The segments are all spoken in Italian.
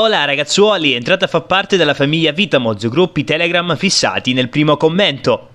Hola ragazzuoli, entrate a far parte della famiglia Vitamoz, gruppi Telegram fissati nel primo commento.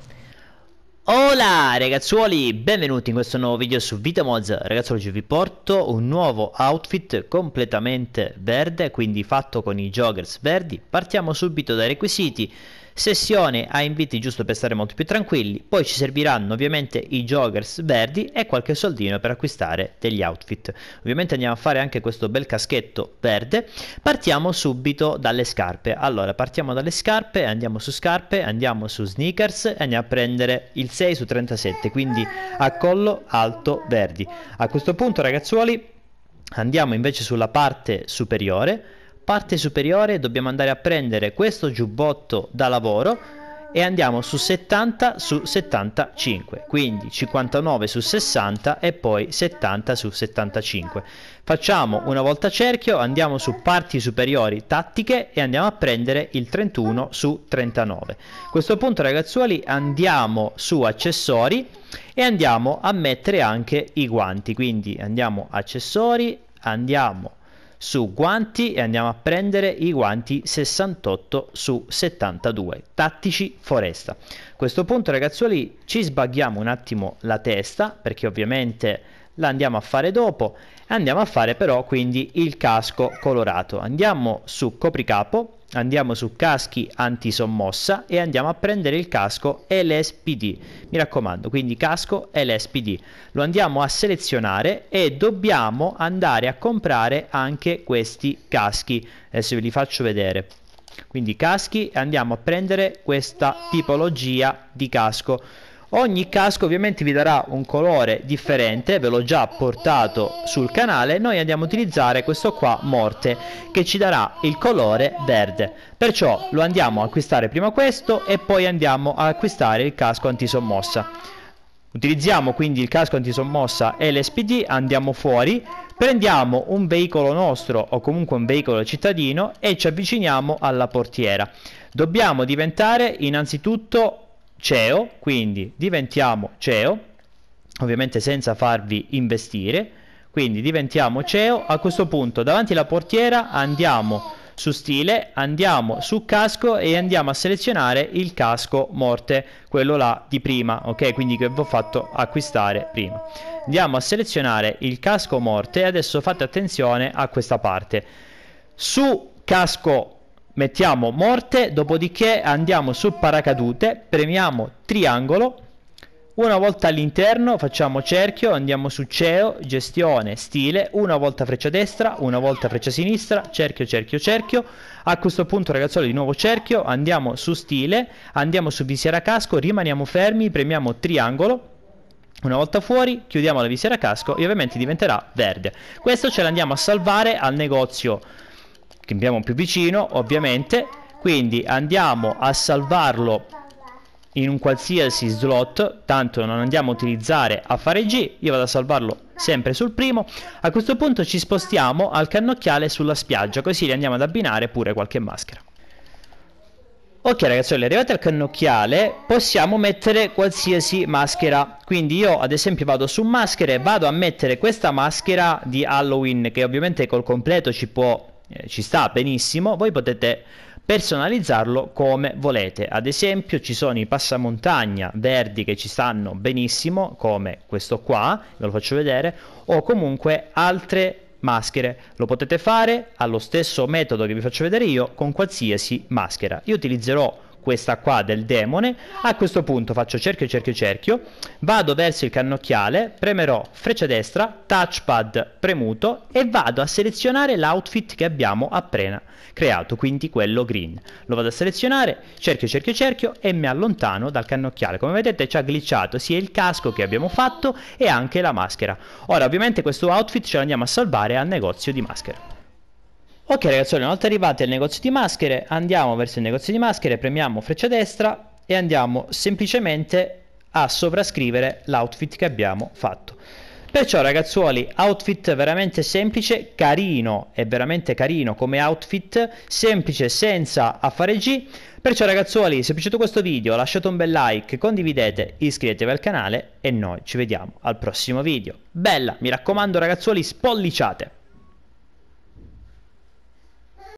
Hola ragazzuoli, benvenuti in questo nuovo video su Vitamoz. Ragazzi oggi vi porto un nuovo outfit completamente verde, quindi fatto con i joggers verdi. Partiamo subito dai requisiti sessione a inviti giusto per stare molto più tranquilli, poi ci serviranno ovviamente i joggers verdi e qualche soldino per acquistare degli outfit. Ovviamente andiamo a fare anche questo bel caschetto verde. Partiamo subito dalle scarpe. Allora, partiamo dalle scarpe, andiamo su scarpe, andiamo su sneakers e andiamo a prendere il 6 su 37, quindi a collo alto verdi. A questo punto, ragazzuoli, andiamo invece sulla parte superiore parte superiore dobbiamo andare a prendere questo giubbotto da lavoro e andiamo su 70 su 75 quindi 59 su 60 e poi 70 su 75 facciamo una volta cerchio andiamo su parti superiori tattiche e andiamo a prendere il 31 su 39 a questo punto ragazzuoli andiamo su accessori e andiamo a mettere anche i guanti quindi andiamo accessori andiamo a su guanti e andiamo a prendere i guanti 68 su 72 tattici foresta a questo punto ragazzuoli ci sbaghiamo un attimo la testa perché ovviamente la andiamo a fare dopo andiamo a fare però quindi il casco colorato andiamo su copricapo andiamo su caschi antisommossa e andiamo a prendere il casco LSPD mi raccomando quindi casco LSPD lo andiamo a selezionare e dobbiamo andare a comprare anche questi caschi adesso ve li faccio vedere quindi caschi andiamo a prendere questa tipologia di casco Ogni casco ovviamente vi darà un colore differente, ve l'ho già portato sul canale, noi andiamo a utilizzare questo qua morte che ci darà il colore verde. Perciò lo andiamo a acquistare prima questo e poi andiamo a acquistare il casco antisommossa. Utilizziamo quindi il casco antisommossa e l'SPD, andiamo fuori, prendiamo un veicolo nostro o comunque un veicolo cittadino e ci avviciniamo alla portiera. Dobbiamo diventare innanzitutto CEO, quindi diventiamo CEO, ovviamente senza farvi investire, quindi diventiamo CEO, a questo punto davanti alla portiera andiamo su stile, andiamo su casco e andiamo a selezionare il casco morte, quello là di prima, ok? Quindi che vi ho fatto acquistare prima. Andiamo a selezionare il casco morte e adesso fate attenzione a questa parte. Su casco mettiamo morte, dopodiché andiamo su paracadute, premiamo triangolo, una volta all'interno facciamo cerchio, andiamo su CEO, gestione, stile, una volta freccia destra, una volta freccia sinistra, cerchio, cerchio, cerchio. A questo punto ragazzuoli di nuovo cerchio, andiamo su stile, andiamo su visiera casco, rimaniamo fermi, premiamo triangolo. Una volta fuori chiudiamo la visiera casco e ovviamente diventerà verde. Questo ce l'andiamo a salvare al negozio che abbiamo più vicino ovviamente quindi andiamo a salvarlo in un qualsiasi slot tanto non andiamo a utilizzare a fare G io vado a salvarlo sempre sul primo a questo punto ci spostiamo al cannocchiale sulla spiaggia così li andiamo ad abbinare pure qualche maschera Ok ragazzi, arrivati al cannocchiale possiamo mettere qualsiasi maschera, quindi io ad esempio vado su maschere, vado a mettere questa maschera di Halloween che ovviamente col completo ci può eh, ci sta benissimo, voi potete personalizzarlo come volete. Ad esempio ci sono i passamontagna verdi che ci stanno benissimo, come questo qua, ve lo faccio vedere, o comunque altre maschere. Lo potete fare allo stesso metodo che vi faccio vedere io con qualsiasi maschera. Io utilizzerò questa qua del demone. A questo punto faccio cerchio, cerchio, cerchio, vado verso il cannocchiale, premerò freccia destra, touchpad premuto e vado a selezionare l'outfit che abbiamo appena creato, quindi quello green. Lo vado a selezionare, cerchio, cerchio, cerchio e mi allontano dal cannocchiale. Come vedete ci ha glitchato sia il casco che abbiamo fatto e anche la maschera. Ora ovviamente questo outfit ce lo andiamo a salvare al negozio di maschera. Ok ragazzi, una volta arrivati al negozio di maschere, andiamo verso il negozio di maschere, premiamo freccia destra e andiamo semplicemente a sovrascrivere l'outfit che abbiamo fatto. Perciò ragazzuoli, outfit veramente semplice, carino, è veramente carino come outfit, semplice senza affare G. Perciò ragazzuoli, se vi è piaciuto questo video lasciate un bel like, condividete, iscrivetevi al canale e noi ci vediamo al prossimo video. Bella, mi raccomando ragazzuoli, spolliciate!